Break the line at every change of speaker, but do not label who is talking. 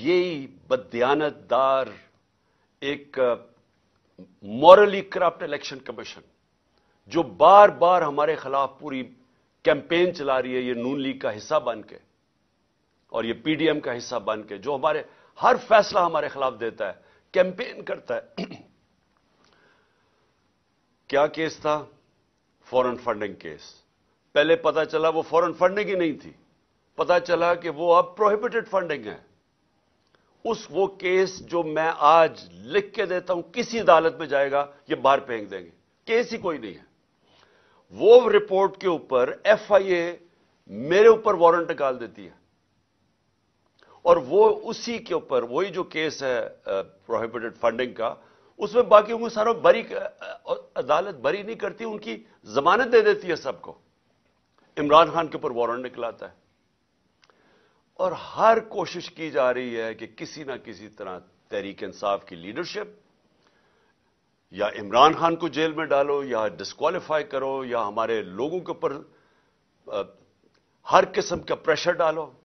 यही बदयानतदार एक morally corrupt election commission जो बार बार हमारे खिलाफ पूरी कैंपेन चला रही है ये नून लीग का हिस्सा बन के और ये पीडीएम का हिस्सा बन के जो हमारे हर फैसला हमारे खिलाफ देता है कैंपेन करता है क्या केस था फॉरेन फंडिंग केस पहले पता चला वो फॉरेन फंडिंग ही नहीं थी पता चला कि वो अब प्रोहिबिटेड फंडिंग है उस वो केस जो मैं आज लिख के देता हूं किसी अदालत में जाएगा ये बाहर फेंक देंगे केस ही कोई नहीं है वो रिपोर्ट के ऊपर एफआईए मेरे ऊपर वारंट निकाल देती है और वो उसी के ऊपर वही जो केस है प्रोहिबिटेड फंडिंग का उसमें बाकी उनको सारा बरी अदालत बरी नहीं करती उनकी जमानत दे देती है सबको इमरान खान के ऊपर वारंट निकलाता है और हर कोशिश की जा रही है कि किसी ना किसी तरह तहरीक इंसाफ की लीडरशिप या इमरान खान को जेल में डालो या डिस्कालीफाई करो या हमारे लोगों के ऊपर हर किस्म का प्रेशर डालो